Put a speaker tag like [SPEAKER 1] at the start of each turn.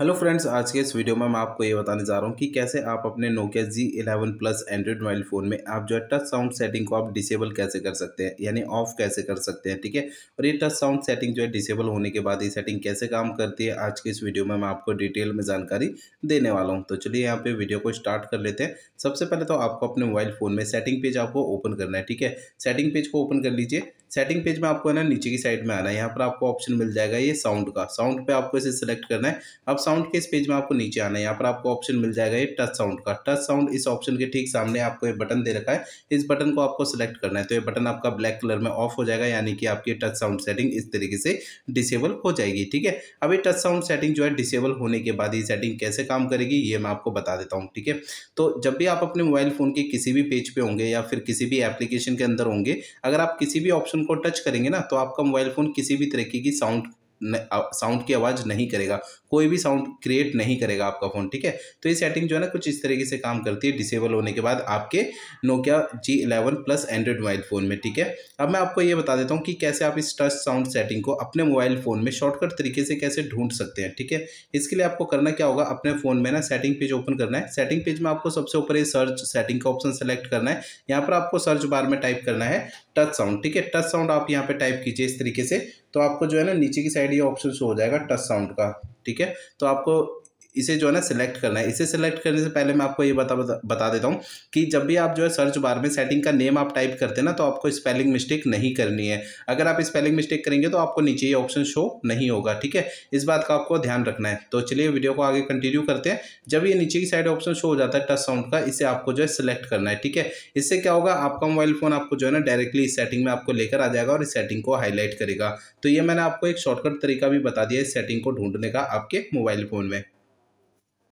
[SPEAKER 1] hello friends आज के इस वीडियो में मैं आपको ये बताने जा रहा हूँ कि कैसे आप अपने Nokia G eleven plus Android mobile phone में आप जो है टच साउंड सेटिंग को आप डिसेबल कैसे कर सकते हैं यानी ऑफ कैसे कर सकते हैं ठीक है और ये टच साउंड सेटिंग जो है डिसेबल होने के बाद ये सेटिंग कैसे काम करती है आज के इस वीडियो में मैं आपको डिटेल में जानकारी देने वाला हूँ तो चलिए यहाँ पर वीडियो को स्टार्ट कर लेते हैं सबसे पहले तो आपको अपने मोबाइल फ़ोन में सेटिंग पेज आपको ओपन करना है ठीक है सेटिंग पेज को ओपन कर लीजिए सेटिंग पेज में आपको है ना नीचे की साइड में आना है यहाँ पर आपको ऑप्शन मिल जाएगा ये साउंड का साउंड पर आपको इसे सिलेक्ट करना है अब साउंड के इस पेज में आपको नीचे आना है यहाँ पर आपको ऑप्शन मिल जाएगा ये टच साउंड का टच साउंड इस ऑप्शन के ठीक सामने आपको ये बटन दे रखा है इस बटन को आपको सिलेक्ट करना है तो ये बटन आपका ब्लैक कलर में ऑफ हो जाएगा यानी कि आपकी टच साउंड सेटिंग इस तरीके से डिसेबल हो जाएगी ठीक है अब ये टच साउंड सेटिंग जो है डिसेबल होने के बाद ये सेटिंग कैसे काम करेगी ये मैं आपको बता देता हूँ ठीक है तो जब भी आप अपने मोबाइल फ़ोन के किसी भी पेज पे होंगे या फिर किसी भी एप्लीकेशन के अंदर होंगे अगर आप किसी भी ऑप्शन को टच करेंगे ना तो आपका मोबाइल फ़ोन किसी भी तरीके की साउंड साउंड की आवाज़ नहीं करेगा कोई भी साउंड क्रिएट नहीं करेगा आपका फ़ोन ठीक है तो ये सेटिंग जो है ना कुछ इस तरीके से काम करती है डिसेबल होने के बाद आपके Nokia G eleven plus Android mobile phone में ठीक है अब मैं आपको ये बता देता हूँ कि कैसे आप इस टच साउंड सेटिंग को अपने मोबाइल फ़ोन में शॉर्टकट तरीके से कैसे ढूंढ सकते हैं ठीक है इसके लिए आपको करना क्या होगा अपने फ़ोन में ना सेटिंग पेज ओपन करना है सेटिंग पेज में आपको सबसे ऊपर ये सर्च सेटिंग का ऑप्शन सेलेक्ट करना है यहाँ पर आपको सर्च बार में टाइप करना है टच साउंड ठीक है टच साउंड आप यहाँ पे टाइप कीजिए इस तरीके से तो आपको जो है ना नीचे की साइड ये ऑप्शन शो हो जाएगा टच साउंड का ठीक है तो आपको इसे जो है ना सिलेक्ट करना है इसे सिलेक्ट करने से पहले मैं आपको ये बता बता, देता हूँ कि जब भी आप जो है सर्च बार में सेटिंग का नेम आप टाइप करते हैं ना तो आपको स्पेलिंग मिस्टेक नहीं करनी है अगर आप स्पेलिंग मिस्टेक करेंगे तो आपको नीचे ये ऑप्शन शो नहीं होगा ठीक है इस बात का आपको ध्यान रखना है तो चलिए वीडियो को आगे कंटिन्यू करते हैं जब ये नीचे की साइड ऑप्शन शो हो जाता है टच साउंड का इसे आपको जो है सिलेक्ट करना है ठीक है इससे क्या होगा आपका मोबाइल फ़ोन आपको जो है ना डायरेक्टली इस सेटिंग में आपको लेकर आ जाएगा और इस सेटिंग को हाईलाइट करेगा तो ये मैंने आपको एक शॉर्टकट तरीका भी बता दिया इस सेटिंग को ढूंढने का आपके मोबाइल फ़ोन में